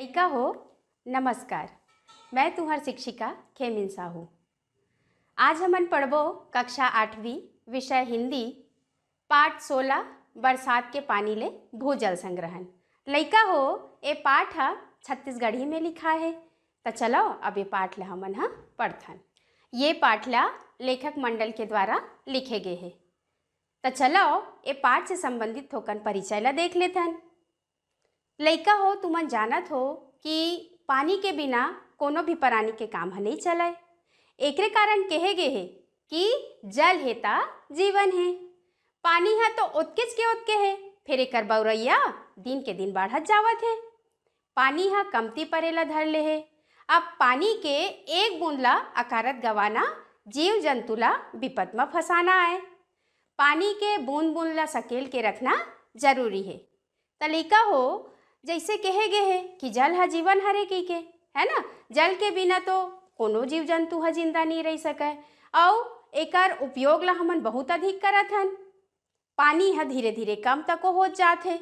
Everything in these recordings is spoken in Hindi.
ऐका हो नमस्कार मैं तुम्हार शिक्षिका खेमिन साहू आज हमन पढ़बो कक्षा आठवीं विषय हिंदी पाठ सोलह बरसात के पानी ले भूजल संग्रहण लैका हो ये पाठ ह छत्तीसगढ़ी में लिखा है तो चलो अब ये पाठ ल हमन हा पढ़थन ये पाठ ला लेखक मंडल के द्वारा लिखे गए है तो चलो ये पाठ से संबंधित थोकन परिचय ला देख लेथन लइका हो तुमन जानत हो कि पानी के बिना कोनो भी प्राणी के काम है नहीं चलाए एक कारण कहे गए है कि जल है ता जीवन है पानी है तो ओतकेच के ओतके है फिर एक बउरैया दिन के दिन बढ़त जावत है पानी है कमती परेला धर ले है अब पानी के एक बूंद ला अकारत गवाना जीव जंतु ला विपद में फंसाना है पानी के बूंद बूंद ला सकेल के रखना जरूरी है तलिका हो जैसे कहे गए है कि जल है जीवन हरे की के है ना जल के बिना तो कोनो जीव जंतु है जिंदा नहीं रह सके और एकर उपयोग ला हमन बहुत अधिक करत हन पानी है धीरे धीरे कम तक हो जाते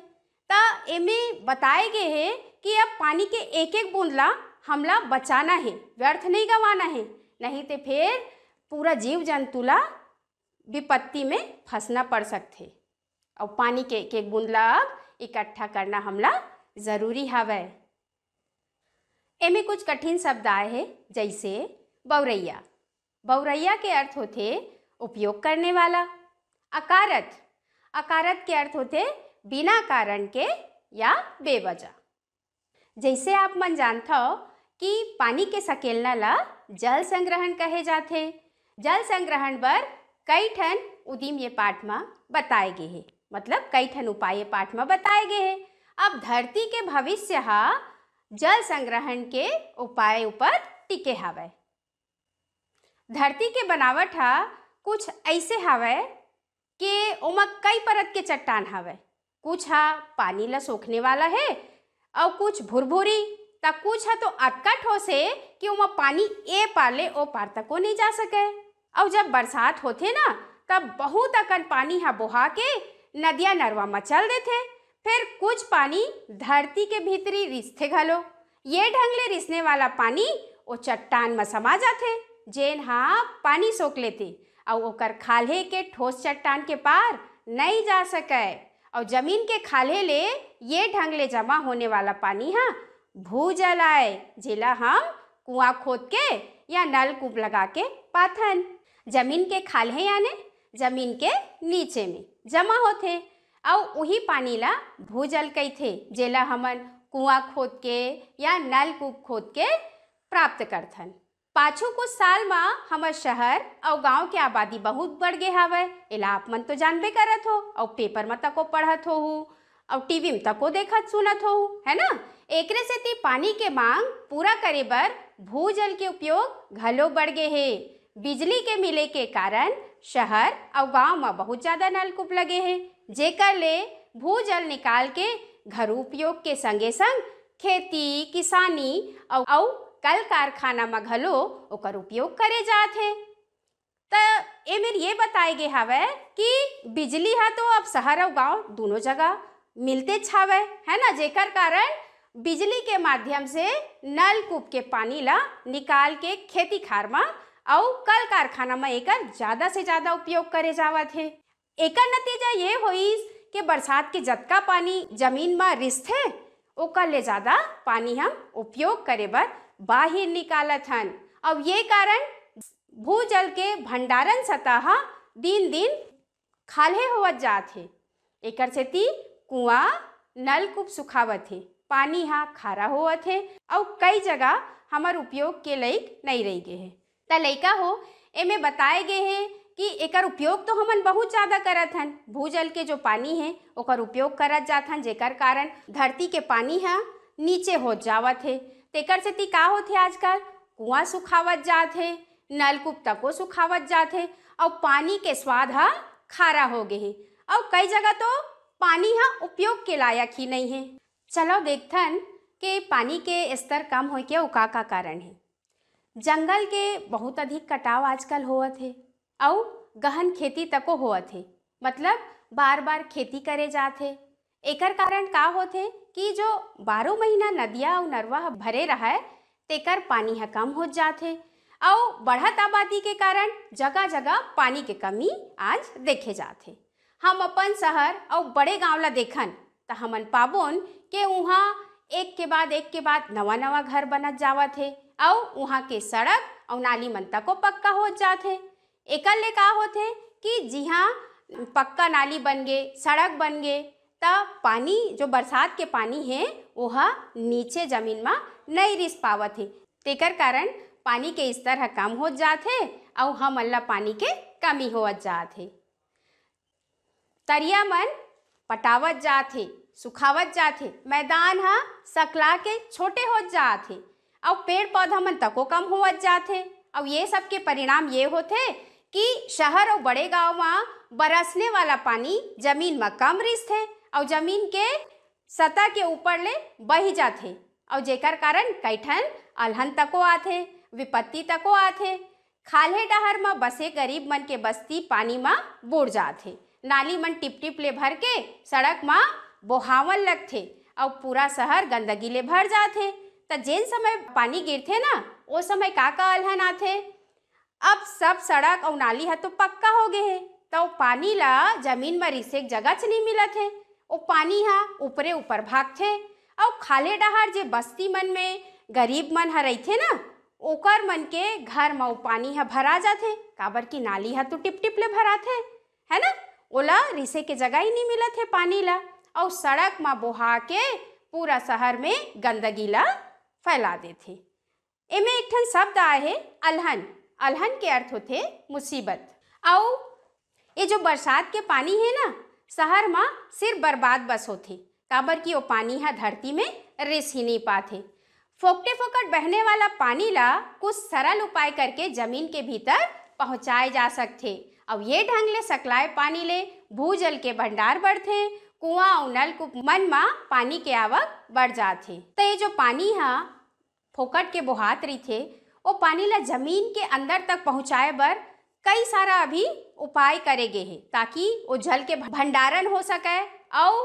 ता एमे बताए गए है कि अब पानी के एक एक बूंद ला हमला बचाना है व्यर्थ नहीं गंवाना है नहीं तो फिर पूरा जीव जंतु ला विपत्ति में फंसना पड़ सकते और पानी के एक एक बूंद ला इकट्ठा करना हमला ज़रूरी हवै एमे कुछ कठिन शब्द आए हैं जैसे बौरैया बौरैया के अर्थ होते उपयोग करने वाला अकारत अकारत के अर्थ होते बिना कारण के या बेवजह जैसे आप मन जानता हो कि पानी के सकेलना ला जल संग्रहण कहे जाते जल संग्रहण पर कई ठन उदीम ये पाठ में बताए गए है मतलब कई ठन उपाय पाठ में बताए गए है अब धरती के भविष्य हा जल संग्रहण के उपाय ऊपर टिके हवय धरती के बनावट हा कुछ ऐसे हवय कि ओमा कई परत के चट्टान हवय कुछ हा पानी ला सोखने वाला है और कुछ भुरभुरी तक कुछ है तो अटका ठोस है कि उमा पानी ए पाले ओ पार तक नहीं जा सके और जब बरसात होते ना तब बहुत अकन पानी हा बोहा के नदिया नरवा में चल देते फिर कुछ पानी धरती के भीतरी रिसते घलो ये ढंग ले रिसने वाला पानी वो चट्टान में समा जाते जेन हाँ पानी सोख लेते और ओकर के ठोस चट्टान के पार नहीं जा सके और जमीन के खाले ले ये ढंग ले जमा होने वाला पानी भू जल आए जिला हम कुआं खोद के या नल कूप लगा के पाथन जमीन के खाले यानी जमीन के नीचे में जमा होते और वही पानी ला भूजल थे जेला हमन कुआं खोद के या नलकूप खोद के प्राप्त करथन पाछू कुछ साल में हमर शहर और गांव के आबादी बहुत बढ़ गए हवे एला आप मन तो जानबे करत हो और पेपर में तको पढ़त हो और टीवी में तको देखत सुनत हो है ना एक सेती पानी के मांग पूरा करे बर भूजल के उपयोग घलो बढ़ गए है बिजली के मिले के कारण शहर और गांव में बहुत ज़्यादा नलकूप लगे हैं जेकर ले भू जल निकाल के घर उपयोग के संगे संग खेती किसानी और कल कारखाना में घलो ओकर उपयोग करे जात हैं तो ये मेर ये बताए गए हवे कि बिजली है तो अब शहर और गांव दोनों जगह मिलते छावे है ना जेकर कारण बिजली के माध्यम से नलकूप के पानी ला निकाल के खेती खार में और कल कारखाना में एकर ज्यादा से ज्यादा उपयोग करे जावत है एकर नतीजा ये हुई कि बरसात के जतका पानी जमीन में रिस थे ओकर ले ज़्यादा पानी हम उपयोग करे बर बाहर निकालत हन अब ये कारण भूजल के भंडारण सतह दिन दिन खाले होवत जात है एकर सेती कुआं नलकूप सुखावत है पानी हा खारा होवत हे और कई जगह हमार उपयोग के लायक नहीं रह गए हैं त लइका हो एमे बताए गए हैं कि एकर उपयोग तो हमन बहुत ज़्यादा करत हन भूजल के जो पानी है ओकर उपयोग करत जात हन जेकर कारण धरती के पानी है नीचे हो जावत है तेकर सेती का होते आजकल कुआं सुखावत जात है नलकूप तको सुखावत जात है और पानी के स्वाद ह खारा हो गए है और कई जगह तो पानी ह उपयोग के लायक ही नहीं है चलो देखथन के पानी के स्तर कम हो के का कारण है जंगल के बहुत अधिक कटाव आजकल होवत हे और गहन खेती तको होवत हे मतलब बार बार खेती करे जाते एकर कारण का होते कि जो बारह महीना नदिया और नरवा भरे रहे तेकर पानी ह कम हो जाते और बढ़त आबादी के कारण जगह जगह पानी के कमी आज देखे जाते हम अपन शहर और बड़े गाँव ला देखन त हमन पाबोन के वहाँ एक के बाद एक के बाद नवा नवा घर बनत जावत है और वहाँ के सड़क और नाली मन तको पक्का हो जाते एकल ले का होते कि हाँ पक्का नाली बन गए सड़क बन गए तब पानी जो बरसात के पानी है वह नीचे जमीन में नहीं रिस पावत है तेकर कारण पानी के स्तर ह कम हो जाते और हम ला पानी के कमी हो जाते तरिया मन पटावत जाते सुखावत जाते मैदान ह सकला के छोटे हो जाते और पेड़ पौधा मन तको कम होवत जाते और ये सब के परिणाम ये होते कि शहर और बड़े गाँव में बरसने वाला पानी जमीन में कम थे और जमीन के सतह के ऊपर ले बही जाते और जेकर कारण ठन अलहन तको आते विपत्ति तको आते खाले डहर में बसे गरीब मन के बस्ती पानी में बुड़ जाते नाली मन टिप टिप ले भर के सड़क में बोहावन लगते और पूरा शहर गंदगी ले भर जाते तो जेन समय पानी गिरते ना वो समय का का अलहन आते अब सब सड़क और नाली है तो पक्का हो गए है तो पानी ला जमीन में रिसेक जगह च नहीं मिलत है ओ पानी हाँ ऊपरे ऊपर थे और खाले डहार जे बस्ती मन में गरीब मन रही थे ना ओकर मन के घर में पानी ह भरा जाते काबर की नाली ह तो टिप टिप ले भरा थे है ना ओला रिसे के जगह ही नहीं मिलत है पानी ला और सड़क में बोहा के पूरा शहर में गंदगी ला फैला दे थे एक ठन शब्द आए है अलहन अलहन के अर्थ होते मुसीबत आउ ये जो बरसात के पानी है ना शहर में सिर्फ बर्बाद बस होते काबर की वो पानी है धरती में रिस ही नहीं पाते फोकटे फोकट बहने वाला पानी ला कुछ सरल उपाय करके जमीन के भीतर पहुँचाए जा सकते अब ये ढंग ले सकलाए पानी ले भूजल के भंडार बढ़ते कुआं और नलकूप मन में पानी के आवक बढ़ जाते तो ये जो पानी है फोकट के बोहात थे वो पानी ला जमीन के अंदर तक पहुँचाए बर कई सारा अभी उपाय करे गए हैं ताकि वो जल के भंडारण हो सके और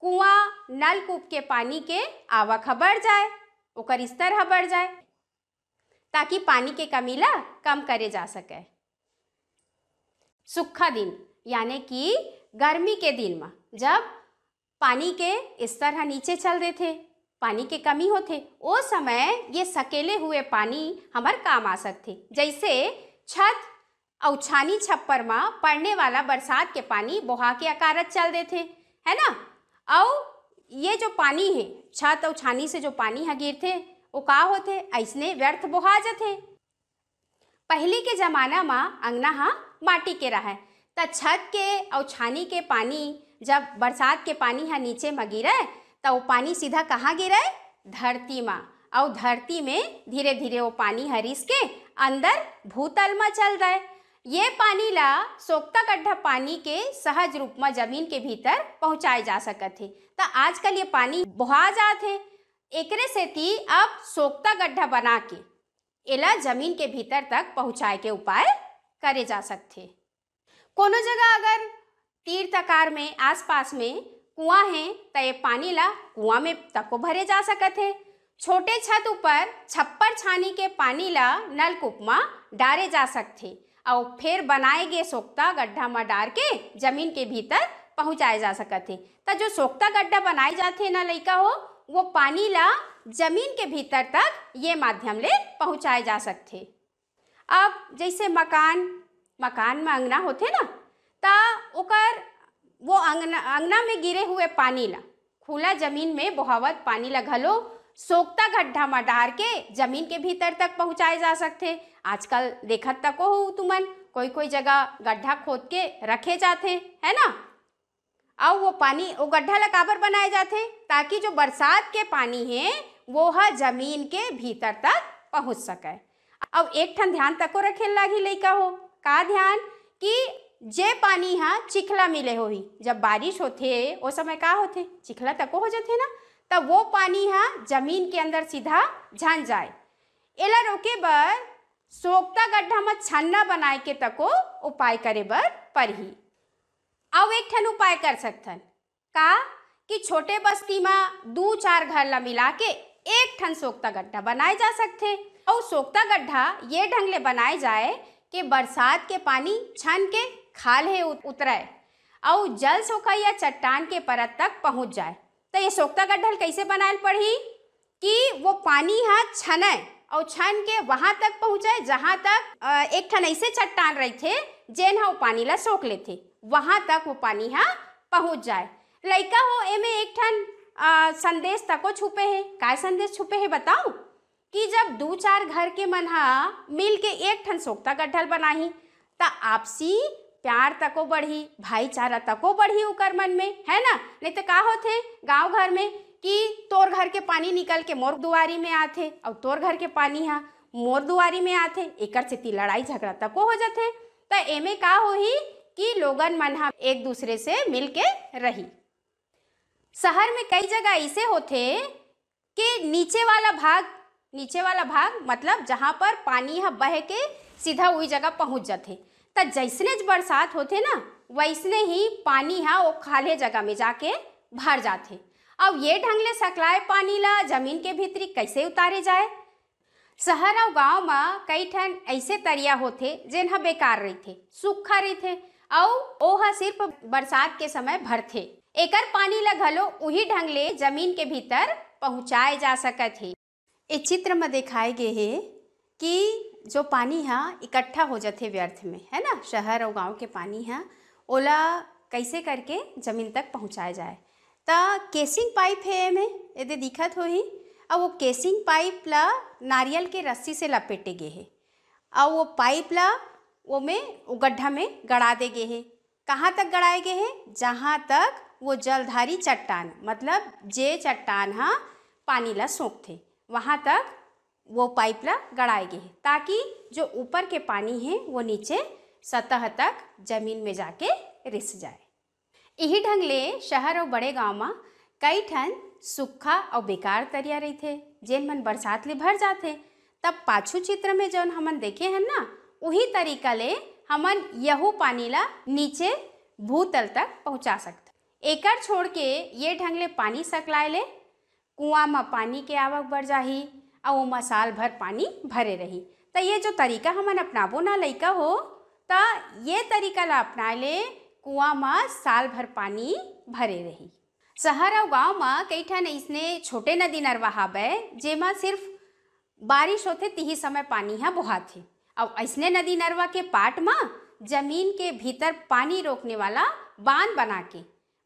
कुआं नलकूप के पानी के आवक बढ़ जाए ओकर स्तर है बढ़ जाए ताकि पानी के कमी ला कम करे जा सके सूखा दिन यानी कि गर्मी के दिन में जब पानी के स्तर हाँ नीचे चल रहे थे पानी के कमी होते वो समय ये सकेले हुए पानी हमार काम आ सकते जैसे छत और छानी छप्पर में पड़ने वाला बरसात के पानी बहा के अकारत चल थे है ना और ये जो पानी है छत और छानी से जो पानी है गिरते वो का होते ऐसने व्यर्थ बहा जाते पहले के ज़माना में अंगना हाँ माटी के रहा है त तो छत के और छानी के पानी जब बरसात के पानी है नीचे में गिरा तो वो पानी सीधा कहाँ गिरा धरती में और धरती में धीरे धीरे वो पानी हरिस के अंदर भूतल में चल रहा है ये पानी ला सोखता गड्ढा पानी के सहज रूप में जमीन के भीतर पहुँचाए जा सकते थे तो आजकल ये पानी बहा जात है एकरे सेती अब सोखता गड्ढा बना के एला जमीन के भीतर तक पहुँचाए के उपाय करे जा सकते कोनो जगह अगर तीर तकार में आसपास में कुआं है तो ये पानी ला कुआं में तको भरे जा सकत है छोटे छत ऊपर छप्पर छानी के पानी ला नलकूप में डारे जा सकते और फिर बनाए गए सोखता गड्ढा में डार के जमीन के भीतर पहुँचाए जा सकत है तो जो सोखता गड्ढा बनाए जाते ना लड़का हो वो पानी ला जमीन के भीतर तक ये माध्यम ले पहुँचाए जा सकते अब जैसे मकान मकान में अंगना होते ना ता वो अंगना अंगना में गिरे हुए पानी ला खुला जमीन में बहावत पानी ला घलो सोखता गड्ढा में डार के जमीन के भीतर तक पहुँचाए जा सकते आजकल देखत तक हो तुमन कोई कोई जगह गड्ढा खोद के रखे जाते है ना और वो पानी वो गड्ढा ला काबर बनाए जाते ताकि जो बरसात के पानी है वो हर जमीन के भीतर तक पहुँच सके अब एक ठन ध्यान तक रखे लागी लैका हो का ध्यान कि जे पानी हाँ चिखला मिले ही जब बारिश होते वो समय का होते चिखला तक हो जाते ना तब वो पानी हाँ जमीन के अंदर सीधा झन जाए एला रोके बर सोखता गड्ढा में छन्ना बनाए के तको उपाय करे बर ही अब एक ठन उपाय कर सकथन का कि छोटे बस्ती में दू चार घर ला मिला के एक ठन सोखता गड्ढा बनाए जा सकते और सोखता गड्ढा ये ढंग ले बनाए जाए कि बरसात के पानी छन के खाल है उतराए और जल सोखा या चट्टान के परत तक पहुंच जाए तो ये सोखता गड्ढल कैसे बनाए पड़ी कि वो पानी हाँ छनय और छन के वहाँ तक पहुँचे जहाँ तक एक ठन ऐसे चट्टान रही थे जेन हाँ वो पानी ला सोख लेथे वहाँ तक वो पानी हाँ पहुँच जाए लड़का हो एमे एक ठन संदेश तको छुपे है काय संदेश छुपे है बताऊँ कि जब दो चार घर के मन ह मिल के एक ठन सोखता गड्ढल बनाही त आपसी प्यार तको बढ़ी भाईचारा तको बढ़ी उकर मन में है ना नहीं तो का होते गांव घर में कि तोर घर के पानी निकल के मोर दुआरी में आते और तोर घर के पानी हा मोर दुआरी में आते एक सेती लड़ाई झगड़ा तको हो जाते तो एमे का ही कि लोगन मन हा एक दूसरे से मिल के रही शहर में कई जगह ऐसे होते कि नीचे वाला भाग नीचे वाला भाग मतलब जहाँ पर पानी ह बह के सीधा वही जगह पहुँच जाते तो जैसने बरसात होते ना वैसने ही पानी है वो खाले जगह में जाके भर जाते अब ये ढंग ले सकलाए पानी ला जमीन के भीतरी कैसे उतारे जाए शहर और गांव में कई ठन ऐसे तरिया होते जिन बेकार बेकार थे सूखा रही थे और वो सिर्फ बरसात के समय भरते एकर पानी ला घलो उही ढंग ले जमीन के भीतर पहुँचाए जा सके थे ये चित्र में दिखाए गए है कि जो पानी है इकट्ठा हो जाते व्यर्थ में है ना शहर और गांव के पानी है ओला कैसे करके ज़मीन तक पहुँचाया जाए तो केसिंग पाइप है में यदि दिखत ही और वो केसिंग पाइप ला नारियल के रस्सी से लपेटे गए है और वो पाइप ला वो में वो गड्ढा में गड़ा दे गए है कहाँ तक गड़ाए गए हैं जहाँ तक वो जलधारी चट्टान मतलब जे चट्टान हाँ पानी ला सोखते वहाँ तक वो पाइप पाइपला गड़ाएगी ताकि जो ऊपर के पानी है वो नीचे सतह तक जमीन में जाके रिस जाए यही ढंग ले शहर और बड़े गांव में कई ठन सूखा और बेकार तरिया रही थे जेन मन बरसात ले भर जाते तब पाछू चित्र में जो हमन देखे हैं ना वही तरीका ले हमन यहू पानी ला नीचे भूतल तक पहुंचा सकते एकड़ छोड़ के ये ढंग ले पानी सकलाए ले कुआं में पानी के आवक बढ़ जाही और साल भर पानी भरे रही तो ये जो तरीका हमन अपनाबो ना लैका हो तो ये तरीका ला अपनाए ले कुआ में साल भर पानी भरे रही शहर और गांव में कई ठन अइसने छोटे नदी नरवा हावय जेमा सिर्फ बारिश होथे तिही समय पानी है ह थे और ऐसने नदी नरवा के पाट में जमीन के भीतर पानी रोकने वाला बांध बना के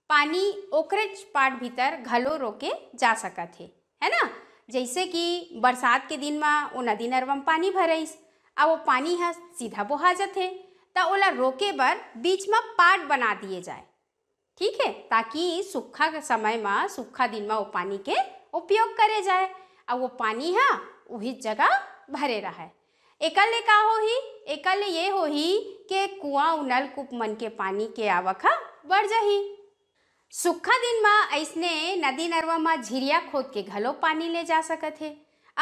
पानी ओकरे पार्ट भीतर घलो रोके जा सकत है है ना जैसे कि बरसात के दिन में वो नदी नरवा में पानी भराइस आ वो पानी है सीधा बोहा जाते तो ओला रोके बर बीच में पार्ट बना दिए जाए ठीक है ताकि सूखा के समय में सूखा दिन में वो पानी के उपयोग करे जाए आ वो पानी है वही जगह भरे रहा एकल ले का ही एकल ये ही कि कुआं नलकूप मन के पानी के आवक बढ़ जाही दिन में ऐसने नदी नरवा में झिरिया खोद के घलो पानी ले जा सकत है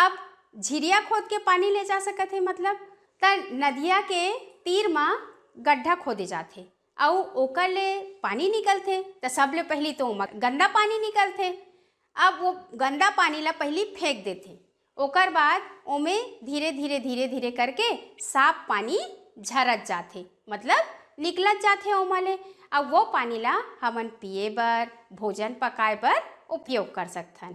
अब झिरिया खोद के पानी ले जा सकत है मतलब त नदिया के तीर में गड्ढा खोदे जाते और ओकर ले पानी निकलते तो सबले पहली तो गंदा पानी निकलते अब वो गंदा पानी ला पहली फेंक देते ओकर बाद ओमे धीरे धीरे धीरे धीरे करके साफ पानी झरत जाते मतलब निकलत जाते ओमा ले अब वो पानी ला हमन पिए बर भोजन पकाए बर उपयोग कर सकथन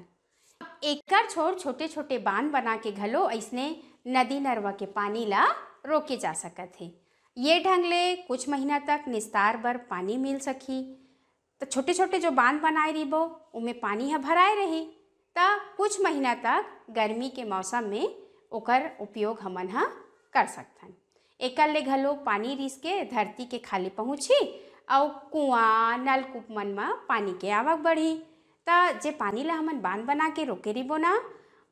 एकर छोर छोटे छोटे बांध बना के घलो ऐसने नदी नरवा के पानी ला रोके जा सकत हैं ये ढंग ले कुछ महीना तक निस्तार बर पानी मिल सकी तो छोटे छोटे जो बांध बनाए रही बो उमें पानी है भराए रही ता कुछ महीना तक गर्मी के मौसम में उकर उपयोग हमन हा कर सकथन एकर ले घलोक पानी रिस के धरती के खाली पहुँची और कुआ नलकूप मन में पानी के आवक बढ़ी त जे पानी ला हमन बांध बना के रोके रिबो ना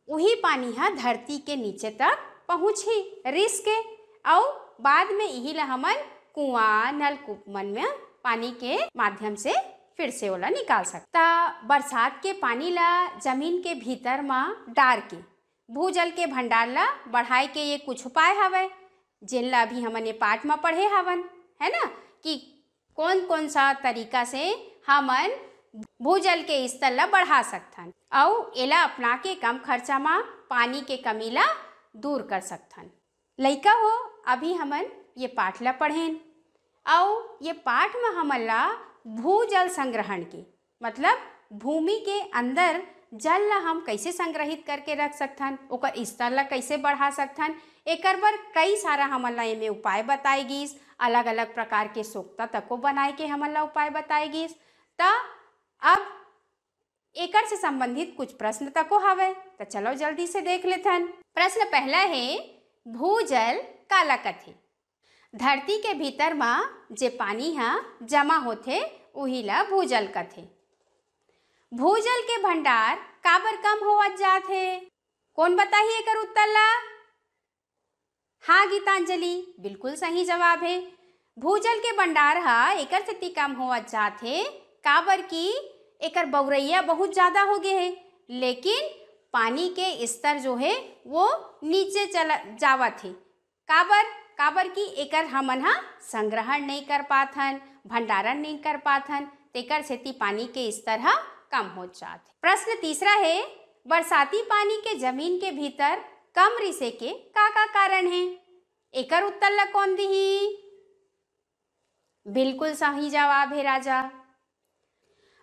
वही पानी ह धरती के नीचे तक पहुँची रिस के और बाद में यही ला हमन कुआ नलकूप मन में पानी के माध्यम से फिर से ओला निकाल सकता बरसात के पानी ला जमीन के भीतर मा डार के भूजल के भंडार ला बढ़ाए के ये कुछ उपाय हवे जिन ला भी ये पाठ में पढ़े हवन है ना कि कौन कौन सा तरीका से हमन भूजल के स्तर ला बढ़ा सकथन और एला अपना के कम खर्चा में पानी के कमी ला दूर कर सकथन लैका हो अभी हमन ये पाठ ला पढ़ेन और ये पाठ में हमन ला भूजल संग्रहण के मतलब भूमि के अंदर जल ला हम कैसे संग्रहित करके रख सकथन ओकर स्तर ला कैसे बढ़ा सकथन एक बार कई सारा हमला एमे उपाय बताए अलग अलग प्रकार के सोख्ता तको बनाए के हमला उपाय बताए त अब एक से संबंधित कुछ प्रश्न तको हवे तो चलो जल्दी से देख हैं प्रश्न पहला है भूजल काला कथे धरती के भीतर में जे पानी है जमा होते वही ला भूजल कथे भूजल के भंडार काबर कम होवत जाते कौन बताही एक उत्तर ला हाँ गीतांजलि बिल्कुल सही जवाब है भूजल के भंडार हा एक सेती कम होवत जाते काबर की एकर बौरैया बहुत ज़्यादा हो गए हैं लेकिन पानी के स्तर जो है वो नीचे चला जावा थे काबर काबर की एकर हमन हा संग्रहण नहीं कर पाथन भंडारण नहीं कर पाथन तेकर सेती पानी के स्तर हा कम हो जाते प्रश्न तीसरा है बरसाती पानी के जमीन के भीतर कम रिसे के का का कारण है एकर उत्तर ल कौन दिही बिल्कुल सही जवाब है राजा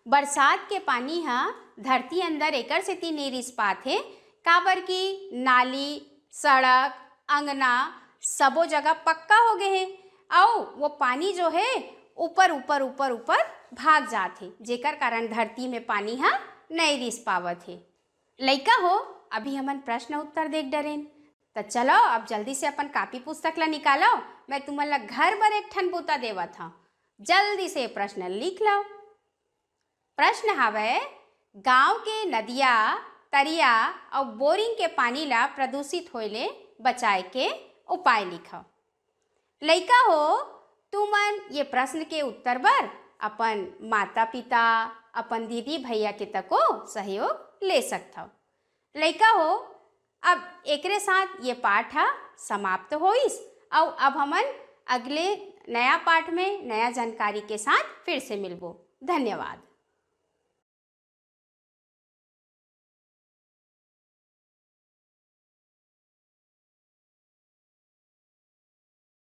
बरसात के पानी ह धरती अंदर एकर सेती नहीं रिस पाथे काबर की नाली सड़क अंगना सबो जगह पक्का हो गए हैं आओ वो पानी जो है ऊपर ऊपर ऊपर ऊपर भाग जाते जेकर कारण धरती में पानी ह नहीं रिस पावत है लैका हो अभी हमन प्रश्न उत्तर देख डरेन तो चलो अब जल्दी से अपन कापी पुस्तक ला निकालो मैं तुमन ला घर पर एक ठन बूता देवत हूँ जल्दी से प्रश्न लिख लो प्रश्न हवे गांव के नदिया तरिया और बोरिंग के पानी ला प्रदूषित हो ले बचाए के उपाय लिखो लड़का हो तुमन ये प्रश्न के उत्तर पर अपन माता पिता अपन दीदी भैया के तको सहयोग ले हो लड़का हो अब एक साथ ये पाठ हा समाप्त होइस और अब हमन अगले नया पाठ में नया जानकारी के साथ फिर से मिलबो धन्यवाद